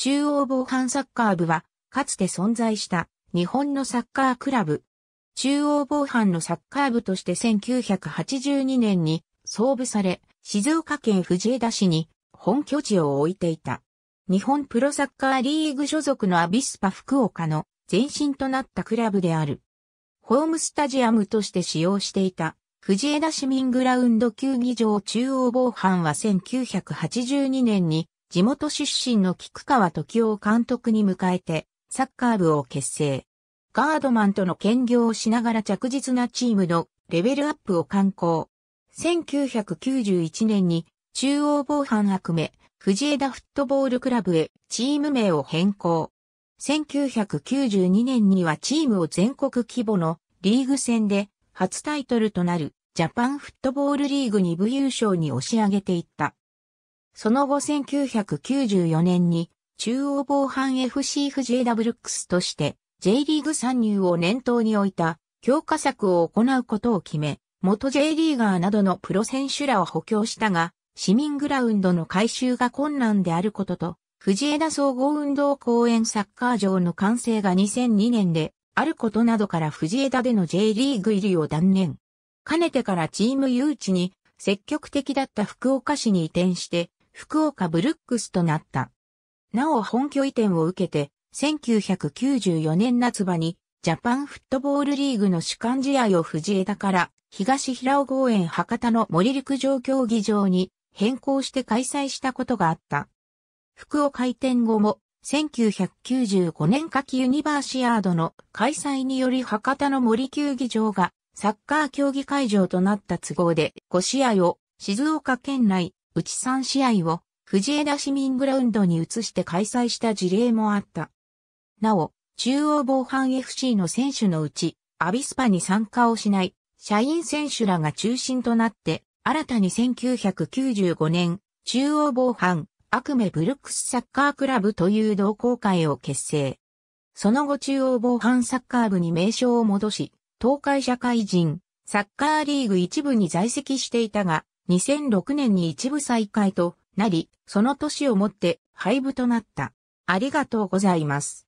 中央防犯サッカー部は、かつて存在した日本のサッカークラブ。中央防犯のサッカー部として1982年に創部され、静岡県藤枝市に本拠地を置いていた。日本プロサッカーリーグ所属のアビスパ福岡の前身となったクラブである。ホームスタジアムとして使用していた藤枝市民グラウンド球技場中央防犯は1982年に地元出身の菊川時夫監督に迎えて、サッカー部を結成。ガードマンとの兼業をしながら着実なチームのレベルアップを観光。1991年に中央防犯悪目、藤枝フットボールクラブへチーム名を変更。1992年にはチームを全国規模のリーグ戦で初タイトルとなるジャパンフットボールリーグ2部優勝に押し上げていった。その後1994年に中央防犯 FC 藤枝ブルックスとして J リーグ参入を念頭に置いた強化策を行うことを決め、元 J リーガーなどのプロ選手らを補強したが、市民グラウンドの改修が困難であることと、藤枝総合運動公園サッカー場の完成が2002年であることなどから藤枝での J リーグ入りを断念。かねてからチーム誘致に積極的だった福岡市に移転して、福岡ブルックスとなった。なお本拠移転を受けて、1994年夏場に、ジャパンフットボールリーグの主幹試合を藤枝から、東平尾公園博多の森陸上競技場に変更して開催したことがあった。福岡移転後も、1995年夏季ユニバーシアードの開催により博多の森球技場がサッカー競技会場となった都合で5試合を静岡県内うち3試合を藤枝市民グラウンドに移して開催した事例もあった。なお、中央防犯 FC の選手のうち、アビスパに参加をしない社員選手らが中心となって、新たに1995年、中央防犯、悪夢ブルックスサッカークラブという同好会を結成。その後中央防犯サッカー部に名称を戻し、東海社会人、サッカーリーグ一部に在籍していたが、2006年に一部再開となり、その年をもって廃部となった。ありがとうございます。